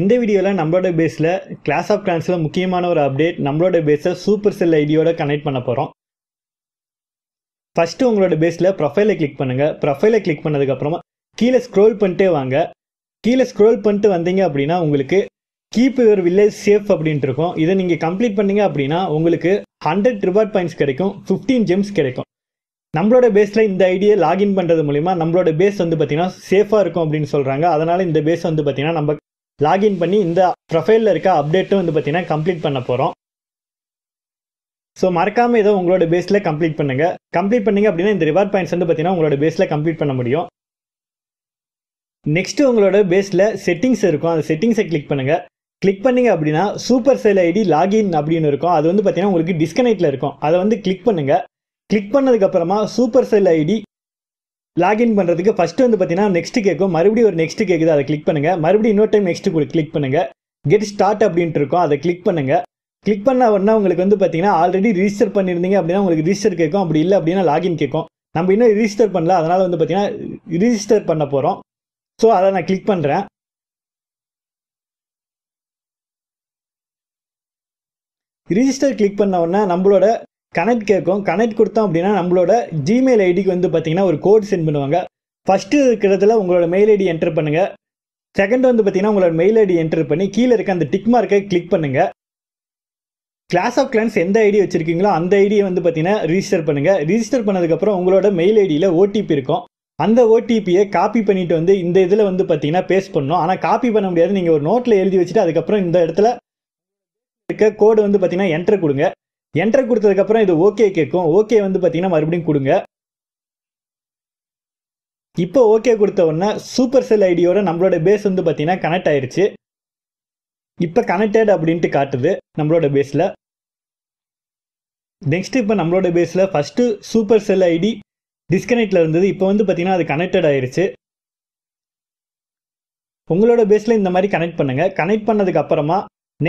இந்த வீடியோவில் நம்மளோட பேஸில் கிளாஸ் ஆஃப் கிளான்ஸில் முக்கியமான ஒரு அப்டேட் நம்மளோட பேஸை சூப்பர் செல் ஐடியோட கனெக்ட் பண்ண போகிறோம் ஃபஸ்ட்டு உங்களோட பேஸில் ப்ரொஃபைலை கிளிக் பண்ணுங்கள் ப்ரொஃபைலை கிளிக் பண்ணதுக்கப்புறமா கீழே ஸ்க்ரோல் பண்ணிட்டே வாங்க கீழே ஸ்க்ரோல் பண்ணிட்டு வந்தீங்க அப்படின்னா உங்களுக்கு கீப் யுவர் வில்லேஜ் சேஃப் அப்படின்ட்டு இருக்கும் இதை நீங்கள் கம்ப்ளீட் பண்ணீங்க அப்படின்னா உங்களுக்கு ஹண்ட்ரட் ரிவார்ட் பாயிண்ட்ஸ் கிடைக்கும் ஃபிஃப்டீன் ஜெம்ஸ் கிடைக்கும் நம்மளோட பேஸில் இந்த ஐடியை லாகின் பண்ணுறது மூலிமா நம்மளோட பேஸ் வந்து பார்த்திங்கன்னா சேஃபாக இருக்கும் அப்படின்னு சொல்கிறாங்க அதனால் இந்த பேஸ் வந்து பார்த்திங்கன்னா நம்ம லாகின் பண்ணி இந்த ப்ரொஃபைலில் இருக்க அப்டேட்டும் வந்து பார்த்தீங்கன்னா கம்ப்ளீட் பண்ண போகிறோம் ஸோ மறக்காமல் ஏதோ உங்களோட பேஸில் கம்ப்ளீட் பண்ணுங்கள் கம்ப்ளீட் பண்ணுங்க அப்படின்னா இந்த ரிவார்ட் பாயிண்ட்ஸ் வந்து பார்த்தீங்கன்னா உங்களோட பேஸில் கம்ப்ளீட் பண்ண முடியும் நெக்ஸ்ட்டு உங்களோட பேஸில் செட்டிங்ஸ் இருக்கும் அந்த செட்டிங்ஸை கிளிக் பண்ணுங்கள் கிளிக் பண்ணிங்க அப்படின்னா சூப்பர் செல் ஐடி லாகின் அப்படின்னு இருக்கும் அது வந்து பார்த்தீங்கன்னா உங்களுக்கு டிஸ்கனெக்டில் இருக்கும் அதை வந்து கிளிக் பண்ணுங்கள் கிளிக் பண்ணதுக்கப்புறமா சூப்பர் செல் ஐடி லாகின் பண்ணுறதுக்கு ஃபஸ்ட்டு வந்து பார்த்தீங்கன்னா நெக்ஸ்ட் கேட்கும் மறுபடியும் ஒரு நெக்ஸ்ட் கேட்குது அதை கிளிக் பண்ணுங்கள் மறுபடியும் இன்னொரு டைம் நெக்ஸ்ட்டு கூட கிளிக் பண்ணுங்கள் கெட் ஸ்டார்ட் அப்படின்ட்டு இருக்கும் அதை கிளிக் பண்ணுங்கள் கிளிக் பண்ண உடனே உங்களுக்கு வந்து பார்த்தீங்கன்னா ஆல்ரெடி ரிஜிஸ்டர் பண்ணியிருந்தீங்க அப்படின்னா உங்களுக்கு ரிஜிஸ்டர் கேட்கும் அப்படி இல்லை அப்படின்னா லாகின் கேட்கும் நம்ம இன்னும் ரிஜிஸ்டர் பண்ணல அதனால் வந்து பார்த்தீங்கன்னா ரிஜிஸ்டர் பண்ண போகிறோம் ஸோ அதை நான் கிளிக் பண்ணுறேன் ரிஜிஸ்டர் கிளிக் பண்ண உடனே நம்மளோட கனெக்ட் கேட்கும் கனெக்ட் கொடுத்தோம் அப்படின்னா நம்மளோட ஜிமெயில் ஐடிக்கு வந்து பார்த்தீங்கன்னா ஒரு கோட் சென்ட் பண்ணுவாங்க ஃபஸ்ட்டு இருக்கிறதுல உங்களோட மெயில் ஐடி என்டர் பண்ணுங்கள் செகண்ட் வந்து பார்த்தீங்கன்னா உங்களோட மெயில் ஐடி என்டர் பண்ணி கீழே இருக்க அந்த டிக் மார்க்கை கிளிக் பண்ணுங்கள் கிளாஸ் ஆஃப் கிளான்ஸ் எந்த ஐடி வச்சுருக்கீங்களோ அந்த ஐடியை வந்து பார்த்தீங்கன்னா ரிஜிஸ்டர் பண்ணுங்கள் ரிஜிஸ்டர் பண்ணதுக்கப்புறம் உங்களோட மெயில் ஐடியில் ஓடிபி இருக்கும் அந்த ஓடிபியை காப்பி பண்ணிட்டு வந்து இந்த இதில் வந்து பார்த்தீங்கன்னா பேஸ்ட் பண்ணணும் ஆனால் காப்பி பண்ண முடியாது நீங்கள் ஒரு நோட்டில் எழுதி வச்சுட்டு அதுக்கப்புறம் இந்த இடத்துல இருக்க கோடு வந்து பார்த்தீங்கன்னா என்டர் கொடுங்க என்டர் கொடுத்ததுக்கப்புறம் இது ஓகே கேட்கும் ஓகே வந்து பார்த்தீங்கன்னா மறுபடியும் கொடுங்க இப்போ ஓகே கொடுத்த உடனே சூப்பர் செல் ஐடியோட நம்மளோட பேஸ் வந்து பார்த்தீங்கன்னா கனெக்ட் ஆயிடுச்சு இப்போ கனெக்டட் அப்படின்ட்டு காட்டுது நம்மளோட பேஸில் நெக்ஸ்ட் இப்போ நம்மளோட பேஸில் ஃபஸ்ட்டு சூப்பர் செல் ஐடி டிஸ்கனெக்டில் இருந்தது இப்போ வந்து பார்த்தீங்கன்னா அது கனெக்டட் ஆயிடுச்சு உங்களோட பேஸில் இந்த மாதிரி கனெக்ட் பண்ணுங்கள் கனெக்ட் பண்ணதுக்கு அப்புறமா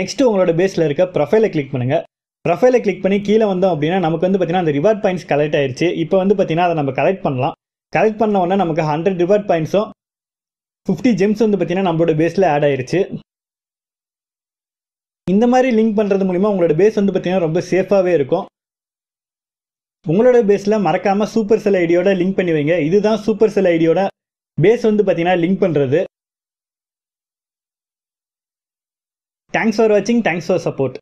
நெக்ஸ்ட்டு உங்களோட பேஸில் இருக்க ப்ரொஃபைலை கிளிக் பண்ணுங்கள் ப்ரொஃபைலை கிளிக் பண்ணி கீழே வந்தோம் அப்படின்னா நமக்கு வந்து பார்த்தீங்கன்னா அந்த ரிவார்ட் பாயிண்ட்ஸ் கலெக்ட் ஆயிடுச்சு இப்போ வந்து பார்த்தீங்கன்னா அதை நம்ம கலெக்ட் பண்ணலாம் கலெக்ட் பண்ண உடனே நமக்கு ஹண்ட்ரட் ரிவார்ட் பாயிண்ட்ஸும் ஃபிஃப்டி ஜெம்ஸ் வந்து பார்த்தீங்கன்னா நம்மளோட பேஸில் ஆட் ஆயிடுச்சு இந்த மாதிரி லிங்க் பண்ணுறது மூலிமா உங்களோட பேஸ் வந்து பார்த்தீங்கன்னா ரொம்ப சேஃபாகவே இருக்கும் உங்களோட பேஸில் மறக்காமல் சூப்பர் செல் ஐடியோட லிங்க் பண்ணி வைங்க இதுதான் சூப்பர் செல் ஐடியோட பேஸ் வந்து பார்த்தீங்கன்னா லிங்க் பண்ணுறது தேங்க்ஸ் ஃபார் வாட்சிங் தேங்க்ஸ் ஃபார் சப்போர்ட்